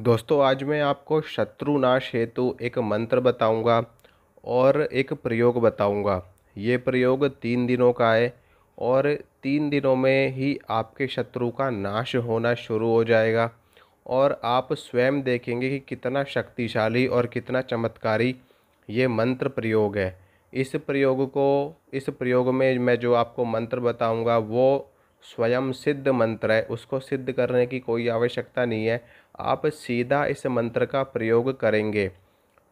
दोस्तों आज मैं आपको शत्रुनाश हेतु एक मंत्र बताऊंगा और एक प्रयोग बताऊंगा ये प्रयोग तीन दिनों का है और तीन दिनों में ही आपके शत्रु का नाश होना शुरू हो जाएगा और आप स्वयं देखेंगे कि कितना शक्तिशाली और कितना चमत्कारी ये मंत्र प्रयोग है इस प्रयोग को इस प्रयोग में मैं जो आपको मंत्र बताऊंगा वो स्वयं सिद्ध मंत्र है उसको सिद्ध करने की कोई आवश्यकता नहीं है आप सीधा इस मंत्र का प्रयोग करेंगे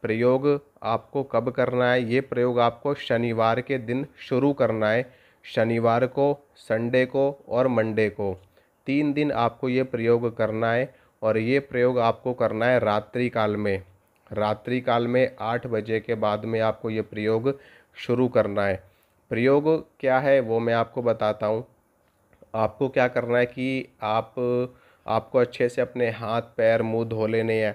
प्रयोग आपको कब करना है ये प्रयोग आपको शनिवार के दिन शुरू करना है शनिवार को संडे को और मंडे को तीन दिन आपको ये प्रयोग करना है और ये प्रयोग आपको करना है रात्रि काल में रात्रि काल में आठ बजे के बाद में आपको ये प्रयोग शुरू करना है प्रयोग क्या है वो मैं आपको बताता हूँ आपको क्या करना है कि आप आपको अच्छे से अपने हाथ पैर मुंह धो लेने हैं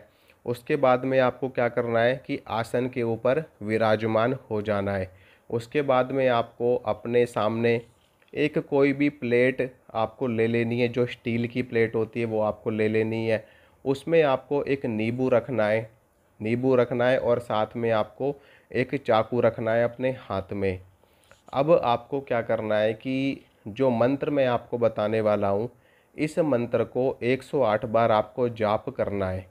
उसके बाद में आपको क्या करना है कि आसन के ऊपर विराजमान हो जाना है उसके बाद में आपको अपने सामने एक कोई भी प्लेट आपको ले लेनी है जो स्टील की प्लेट होती है वो आपको ले लेनी है उसमें आपको एक नींबू रखना है नींबू रखना है और साथ में आपको एक चाकू रखना है अपने हाथ में अब आपको क्या करना है कि जो मंत्र मैं आपको बताने वाला हूँ इस मंत्र को 108 बार आपको जाप करना है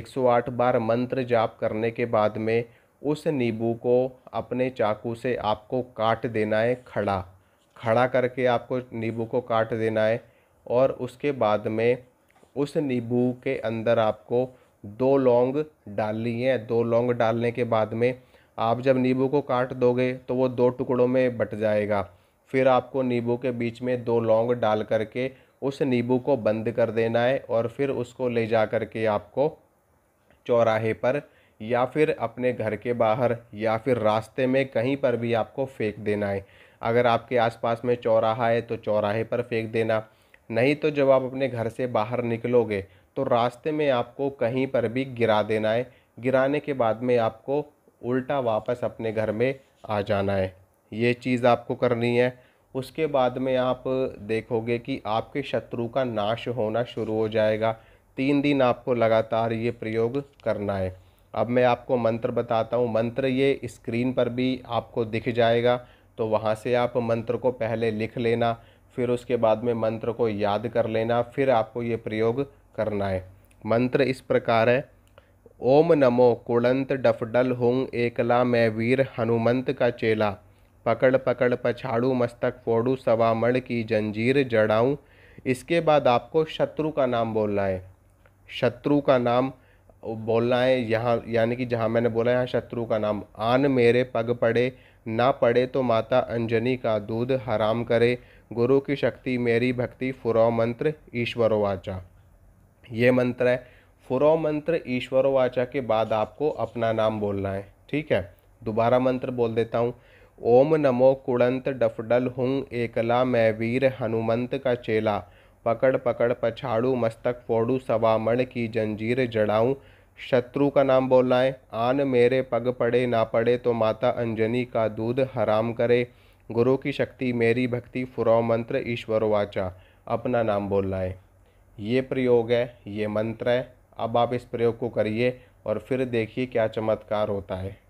108 बार मंत्र जाप करने के बाद में उस नींबू को अपने चाकू से आपको काट देना है खड़ा खड़ा करके आपको नींबू को काट देना है और उसके बाद में उस नींबू के अंदर आपको दो लौंग डालनी है दो लौंग डालने के बाद में आप जब नींबू को काट दोगे तो वो दो टुकड़ों में बट जाएगा फिर आपको नींबू के बीच में दो लौंग डाल करके उस नींबू को बंद कर देना है और फिर उसको ले जा कर के आपको चौराहे पर या फिर अपने घर के बाहर या फिर रास्ते में कहीं पर भी आपको फेंक देना है अगर आपके आसपास में चौराहा है तो चौराहे पर फेंक देना नहीं तो जब आप अपने घर से बाहर निकलोगे तो रास्ते में आपको कहीं पर भी गिरा देना है गिराने के बाद में आपको उल्टा वापस अपने घर में आ जाना है ये चीज़ आपको करनी है उसके बाद में आप देखोगे कि आपके शत्रु का नाश होना शुरू हो जाएगा तीन दिन आपको लगातार ये प्रयोग करना है अब मैं आपको मंत्र बताता हूँ मंत्र ये स्क्रीन पर भी आपको दिख जाएगा तो वहाँ से आप मंत्र को पहले लिख लेना फिर उसके बाद में मंत्र को याद कर लेना फिर आपको ये प्रयोग करना है मंत्र इस प्रकार है ओम नमो कुड़ंत डफडल हुंग एकला मैं वीर हनुमंत का चेला पकड़ पकड़ पछाड़ू मस्तक फोड़ू सवा मण की जंजीर जड़ाऊँ इसके बाद आपको शत्रु का नाम बोलना है शत्रु का नाम बोलना है यहाँ यानी कि जहाँ मैंने बोला यहाँ शत्रु का नाम आन मेरे पग पड़े ना पड़े तो माता अंजनी का दूध हराम करे गुरु की शक्ति मेरी भक्ति फुरो मंत्र ईश्वरोवाचा वाचा ये मंत्र है फुरो मंत्र ईश्वरोवाचा वाचा के बाद आपको अपना नाम बोलना है ठीक है दोबारा मंत्र बोल देता हूँ ओम नमो कुड़ंत डफडल हूँ एकला मैं वीर हनुमंत का चेला पकड़ पकड़ पछाड़ू मस्तक फोड़ू सवामण की जंजीर जड़ाऊँ शत्रु का नाम बोलाएं आन मेरे पग पड़े ना पड़े तो माता अंजनी का दूध हराम करे गुरु की शक्ति मेरी भक्ति फुरौ मंत्र ईश्वर वाचा अपना नाम बोलाएं ये प्रयोग है ये मंत्र है अब आप इस प्रयोग को करिए और फिर देखिए क्या चमत्कार होता है